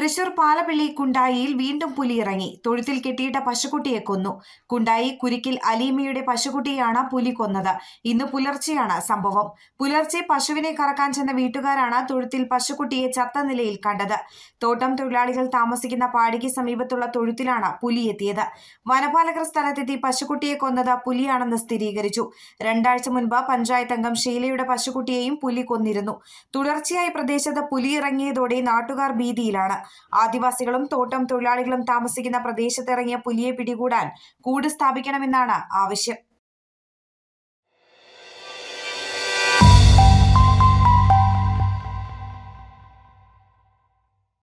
തൃശൂർ പാലപ്പള്ളി കുണ്ടായിയിൽ വീണ്ടും പുലി ഇറങ്ങി തൊഴുത്തിൽ കെട്ടിയിട്ട പശുക്കുട്ടിയെ കൊന്നു കുണ്ടായി കുരിക്കിൽ അലീമയുടെ പശുക്കുട്ടിയാണ് പുലി കൊന്നത് ഇന്ന് പുലർച്ചെയാണ് സംഭവം പുലർച്ചെ പശുവിനെ കറക്കാൻ ചെന്ന വീട്ടുകാരാണ് തൊഴുത്തിൽ പശുക്കുട്ടിയെ ചത്ത നിലയിൽ കണ്ടത് തോട്ടം തൊഴിലാളികൾ താമസിക്കുന്ന പാടിക്ക് സമീപത്തുള്ള തൊഴുത്തിലാണ് പുലി എത്തിയത് വനപാലകർ സ്ഥലത്തെത്തി പശുക്കുട്ടിയെ കൊന്നത് പുലിയാണെന്ന് സ്ഥിരീകരിച്ചു രണ്ടാഴ്ച മുൻപ് പഞ്ചായത്ത് അംഗം ഷീലയുടെ പശുക്കുട്ടിയെയും പുലി കൊന്നിരുന്നു തുടർച്ചയായി പ്രദേശത്ത് പുലി ഇറങ്ങിയതോടെ നാട്ടുകാർ ഭീതിയിലാണ് ആദിവാസികളും തോട്ടം തൊഴിലാളികളും താമസിക്കുന്ന പ്രദേശത്തിറങ്ങിയ പുലിയെ പിടികൂടാൻ കൂട് സ്ഥാപിക്കണമെന്നാണ് ആവശ്യം